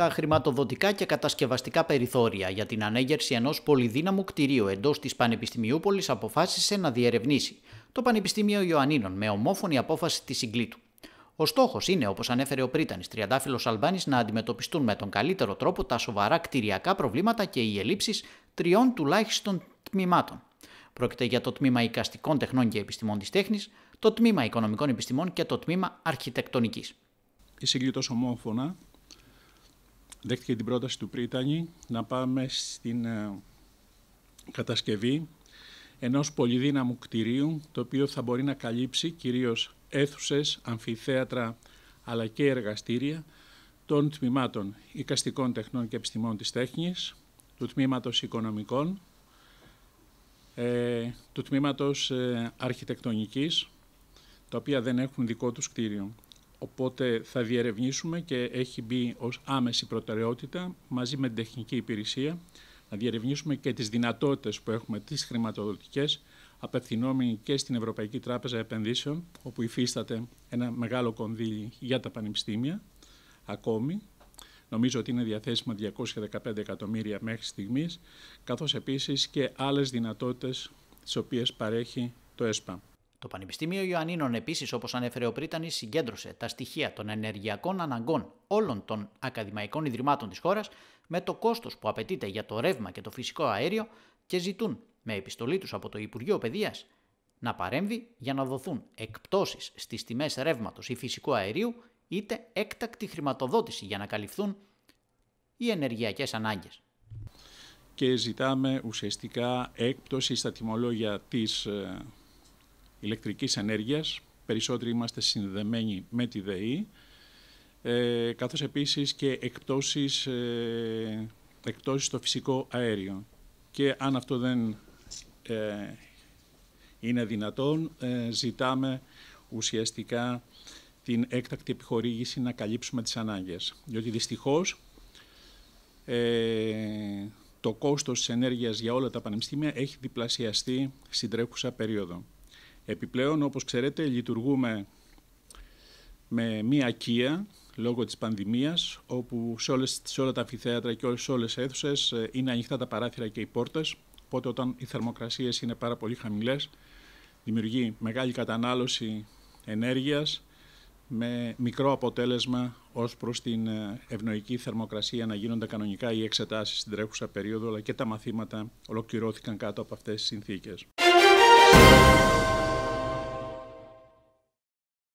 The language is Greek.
τα χρηματοδοτικά και κατασκευαστικά περιθώρια για την ανέγερση ενός πολυδύναμου κτηρίου εντός της Πανεπιστημιούπολης αποφάσισε να διερευνήσει το Πανεπιστήμιο Ιωαννίνων με ομόφωνη απόφαση της συγκλήτου. Ο στόχος είναι, όπως ανέφερε ο Πρίτανης Τριαντάφυλλος Αλμπάνης, να αντιμετωπιστούν με τον καλύτερο τρόπο τα σοβαρά κτηριακά προβλήματα και οι ελλείψεις τριών τουλάχιστον τμήματων. Πρόκειται για το τμήμα Οικαστικών Τεχνών και Επιστημών της Τέχνης, το τμήμα Οικονομικών Επιστημών και το τμήμα Αρχιτεκτονικής. Η συγκλήτω ομόφωνα δέχτηκε την πρόταση του Πρίτανη να πάμε στην ε, κατασκευή ενός πολυδύναμου κτηρίου, το οποίο θα μπορεί να καλύψει κυρίως αίθουσες, αμφιθέατρα αλλά και εργαστήρια των τμήματων οικαστικών τεχνών και επιστημών της τέχνης, του τμήματος οικονομικών, ε, του τμήματος ε, αρχιτεκτονικής, τα οποία δεν έχουν δικό τους κτίριο. Οπότε θα διερευνήσουμε και έχει μπει ως άμεση προτεραιότητα μαζί με την τεχνική υπηρεσία να διερευνήσουμε και τις δυνατότητες που έχουμε τις χρηματοδοτικές απευθυνόμενοι και στην Ευρωπαϊκή Τράπεζα Επενδύσεων όπου υφίσταται ένα μεγάλο κονδύλι για τα πανεπιστήμια ακόμη. Νομίζω ότι είναι διαθέσιμα 215 εκατομμύρια μέχρι στιγμής καθώς επίσης και άλλες δυνατότητες τις οποίες παρέχει το ΕΣΠΑ. Το Πανεπιστήμιο Ιωαννίνων επίσης, όπως ανέφερε ο Πρίτανης, συγκέντρωσε τα στοιχεία των ενεργειακών αναγκών όλων των ακαδημαϊκών ιδρυμάτων της χώρας με το κόστος που απαιτείται για το ρεύμα και το φυσικό αέριο και ζητούν με επιστολή τους από το Υπουργείο Παιδείας να παρέμβει για να δοθούν εκπτώσεις στις τιμές ρεύματος ή φυσικού αερίου είτε έκτακτη χρηματοδότηση για να καλυφθούν οι ενεργειακές ανάγκες. Και ζητάμε ουσιαστικά έκπτωση στα τιμολόγια της ε, ηλεκτρικής ενέργειας. Περισσότεροι είμαστε συνδεμένοι με τη ΔΕΗ, ε, καθώς επίσης και εκπτώσεις, ε, στο φυσικό αέριο. Και αν αυτό δεν ε, είναι δυνατόν, ε, ζητάμε ουσιαστικά την έκτακτη επιχορήγηση να καλύψουμε τις ανάγκες. Διότι δυστυχώς ε, το κόστος της ενέργειας για όλα τα πανεπιστήμια έχει διπλασιαστεί στην τρέχουσα περίοδο. Επιπλέον, όπως ξέρετε, λειτουργούμε με μία ακία λόγω της πανδημίας, όπου σε, όλες, σε όλα τα αφιθέατρα και σε όλες τις αίθουσες ε, είναι ανοιχτά τα παράθυρα και οι πόρτες, οπότε όταν οι θερμοκρασίες είναι πάρα πολύ χαμηλές, δημιουργεί μεγάλη κατανάλωση ενέργειας με μικρό αποτέλεσμα ως προς την ε, ευνοϊκή θερμοκρασία να γίνονται κανονικά οι εξετάσεις στην τρέχουσα περίοδο, αλλά και τα μαθήματα ολοκληρώθηκαν κάτω από αυτές τις συνθήκες.